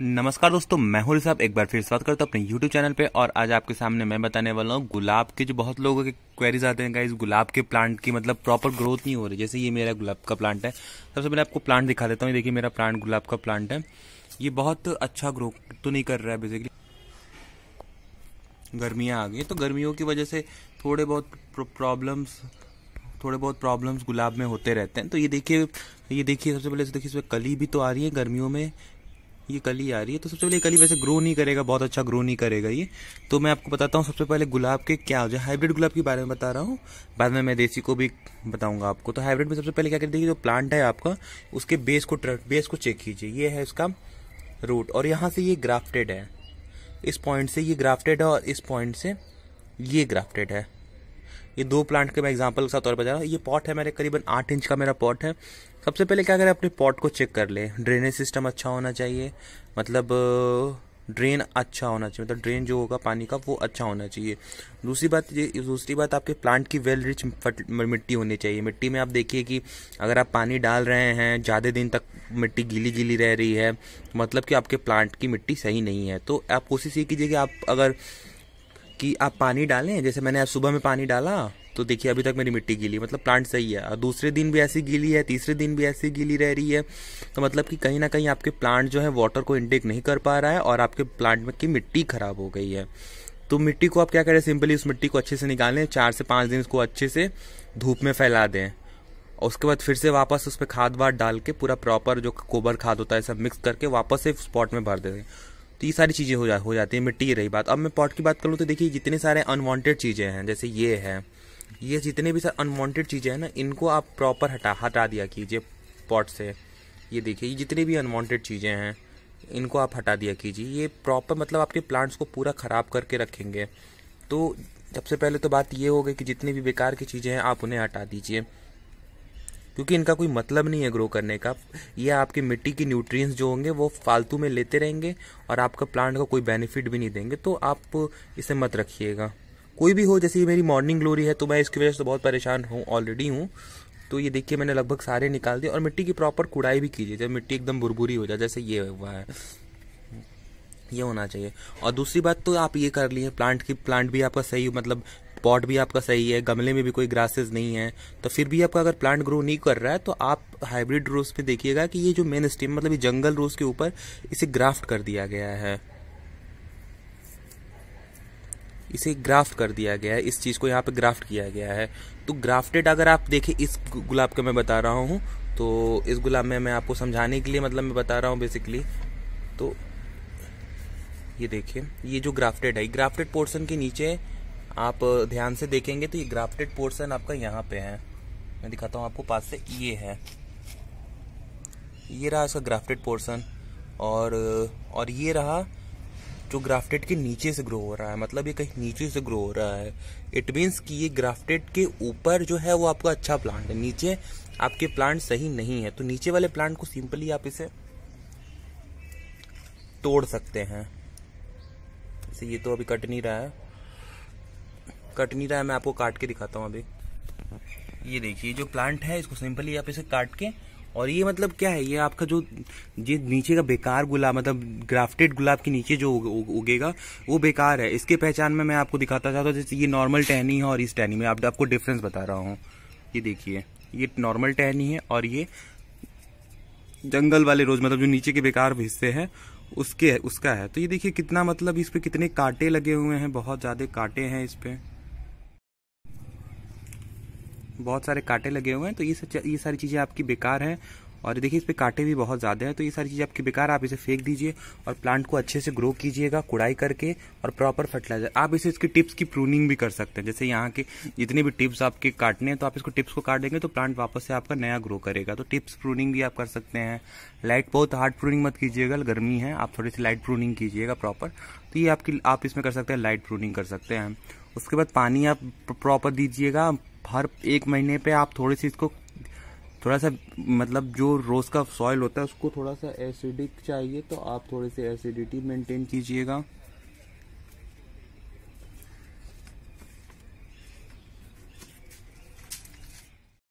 नमस्कार दोस्तों मैं हूं साहब एक बार फिर स्वागत करता हूं अपने YouTube चैनल पे और आज आपके सामने मैं बताने वाला हूं गुलाब के जो बहुत लोगों के क्वेरीज आते हैं गाइज गुलाब के प्लांट की मतलब प्रॉपर ग्रोथ नहीं हो रही जैसे ये मेरा गुलाब का प्लांट है सबसे पहले आपको प्लांट दिखा देता हूँ देखिए मेरा प्लांट गुलाब का प्लांट है ये बहुत अच्छा ग्रो तो नहीं कर रहा है बेसिकली गर्मियाँ आ गई तो गर्मियों की वजह से थोड़े बहुत प्रॉब्लम्स थोड़े बहुत प्रॉब्लम्स गुलाब में होते रहते हैं तो ये देखिए ये देखिए सबसे पहले देखिए इसमें कली भी तो आ रही है गर्मियों में ये कली आ रही है तो सबसे पहले कली वैसे ग्रो नहीं करेगा बहुत अच्छा ग्रो नहीं करेगा ये तो मैं आपको बताता हूँ सबसे पहले गुलाब के क्या हो जाए हाइब्रिड गुलाब के बारे में बता रहा हूँ बाद में मैं देसी को भी बताऊंगा आपको तो हाइब्रिड में सबसे पहले क्या कर देखिए जो प्लांट है आपका उसके बेस को बेस को चेक कीजिए ये है उसका रूट और यहाँ से ये ग्राफ्टेड है इस पॉइंट से ये ग्राफ्टेड है और इस पॉइंट से ये ग्राफ्टेड है ये दो प्लांट के मैं एग्जाम्पल के तौर पर जा रहा हूँ ये पॉट है मेरे करीबन आठ इंच का मेरा पॉट है सबसे पहले क्या करें अपने पॉट को चेक कर ले ड्रेनेज सिस्टम अच्छा होना चाहिए मतलब ड्रेन अच्छा होना चाहिए मतलब ड्रेन जो होगा पानी का वो अच्छा होना चाहिए दूसरी बात ये दूसरी बात आपके प्लांट की वेल रिच मिट्टी होनी चाहिए मिट्टी में आप देखिए कि अगर आप पानी डाल रहे हैं ज़्यादा दिन तक मिट्टी गीली गीली रह रही है मतलब कि आपके प्लांट की मिट्टी सही नहीं है तो आप कोशिश ये कीजिए कि आप अगर कि आप पानी डालें जैसे मैंने आज सुबह में पानी डाला तो देखिए अभी तक मेरी मिट्टी गीली मतलब प्लांट सही है और दूसरे दिन भी ऐसी गीली है तीसरे दिन भी ऐसी गीली रह रही है तो मतलब कि कहीं ना कहीं आपके प्लांट जो है वाटर को इंटेक नहीं कर पा रहा है और आपके प्लांट में की मिट्टी खराब हो गई है तो मिट्टी को आप क्या करें सिंपली उस मिट्टी को अच्छे से निकालें चार से पाँच दिन उसको अच्छे से धूप में फैला दें और उसके बाद फिर से वापस उस पर खाद वाद डाल के पूरा प्रॉपर जो गोबर खाद होता है सब मिक्स करके वापस से स्पॉट में भर दें तो ये सारी चीज़ें हो जा हो जाती है मिट्टी रही बात अब मैं पॉट की बात करूँ तो देखिए जितने सारे अनवांटेड चीज़ें हैं जैसे ये है ये जितने भी सारे अनवांटेड चीज़ें हैं ना इनको आप प्रॉपर हटा हटा दिया कीजिए पॉट से ये देखिए ये जितनी भी अनवांटेड चीज़ें हैं इनको आप हटा दिया कीजिए ये प्रॉपर मतलब आपके प्लांट्स को पूरा ख़राब करके रखेंगे तो सबसे पहले तो बात ये हो गई कि जितनी भी बेकार की चीज़ें हैं आप उन्हें हटा दीजिए क्योंकि इनका कोई मतलब नहीं है ग्रो करने का ये आपकी मिट्टी की न्यूट्रिएंट्स जो होंगे वो फालतू में लेते रहेंगे और आपका प्लांट का कोई बेनिफिट भी नहीं देंगे तो आप इसे मत रखिएगा कोई भी हो जैसे मेरी मॉर्निंग ग्लोरी है तो मैं इसकी वजह से तो बहुत परेशान हूँ ऑलरेडी हूँ तो ये देखिए मैंने लगभग सारे निकाल दिए और मिट्टी की प्रॉपर कुड़ाई भी कीजिए जब मिट्टी एकदम भुरभुरी हो जाए जैसे ये हुआ है ये होना चाहिए और दूसरी बात तो आप ये कर लिए प्लांट की प्लांट भी आपका सही मतलब पॉट भी आपका सही है गमले में भी कोई ग्रासेस नहीं है तो फिर भी आपका अगर प्लांट ग्रो नहीं कर रहा है तो आप हाइब्रिड रोज पे देखिएगा कि ये जो मेन स्टेम मतलब ये जंगल रोज के ऊपर इसे ग्राफ्ट कर दिया गया है इसे ग्राफ्ट कर दिया गया है इस चीज़ को यहाँ पे ग्राफ्ट किया गया है तो ग्राफ्टेड अगर आप देखें इस गुलाब का मैं बता रहा हूँ तो इस गुलाब में मैं आपको समझाने के लिए मतलब मैं बता रहा हूँ बेसिकली तो ये देखिए ये जो ग्राफ्टेड है ग्राफ्टेड पोर्शन के नीचे आप ध्यान से देखेंगे तो ये ग्राफ्टेड पोर्सन आपका यहाँ पे है मैं दिखाता हूँ आपको पास से ये है ये रहा इसका ग्राफ्टेड पोर्सन और और ये रहा जो ग्राफ्टेड के नीचे से ग्रो हो रहा है मतलब ये कहीं नीचे से ग्रो हो रहा है इट मीन्स कि ये ग्राफ्टेड के ऊपर जो है वो आपका अच्छा प्लांट है नीचे आपके प्लांट सही नहीं है तो नीचे वाले प्लांट को सिंपली आप इसे तोड़ सकते हैं ये तो अभी कट नहीं रहा है कट नहीं रहा है मैं आपको काट के दिखाता हूँ अभी ये देखिए जो प्लांट है इसको सिंपली आप इसे काट के और ये मतलब क्या है ये आपका जो ये नीचे का बेकार गुलाब मतलब ग्राफ्टेड गुलाब के नीचे जो उगेगा वो बेकार है इसके पहचान में मैं आपको दिखाता चाहता हूँ जैसे ये नॉर्मल टहनी है और इस टहनी में आप, आपको डिफरेंस बता रहा हूँ ये देखिए ये नॉर्मल टहनी है और ये जंगल वाले रोज मतलब जो नीचे के बेकार हिस्से हैं उसके उसका है तो ये देखिए कितना मतलब इस पर कितने कांटे लगे हुए हैं बहुत ज़्यादा कांटे हैं इस पर बहुत सारे कांटे लगे हुए हैं तो ये सब ये सारी चीज़ें आपकी बेकार हैं और देखिए इस पर कांटे भी बहुत ज़्यादा हैं तो ये सारी चीज़ें आपकी बेकार आप इसे फेंक दीजिए और प्लांट को अच्छे से ग्रो कीजिएगा कुड़ाई करके और प्रॉपर फर्टिलाइजर आप इसे इसकी टिप्स की प्रूनिंग भी कर सकते हैं जैसे यहाँ के जितने भी टिप्स आपके काटने हैं तो आप इसको टिप्स को काट देंगे तो प्लांट वापस से आपका नया ग्रो करेगा तो टिप्स प्रूनिंग भी आप कर सकते हैं लाइट बहुत हार्ड प्रूनिंग मत कीजिएगा गर्मी है आप थोड़ी सी लाइट प्रूनिंग कीजिएगा प्रॉपर तो ये आपकी आप इसमें कर सकते हैं लाइट प्रूनिंग कर सकते हैं उसके बाद पानी आप प्रॉपर दीजिएगा हर एक महीने पे आप थोड़ी सी इसको थोड़ा सा मतलब जो रोज़ का सॉइल होता है उसको थोड़ा सा एसिडिक चाहिए तो आप थोड़ी सी एसिडिटी मेंटेन कीजिएगा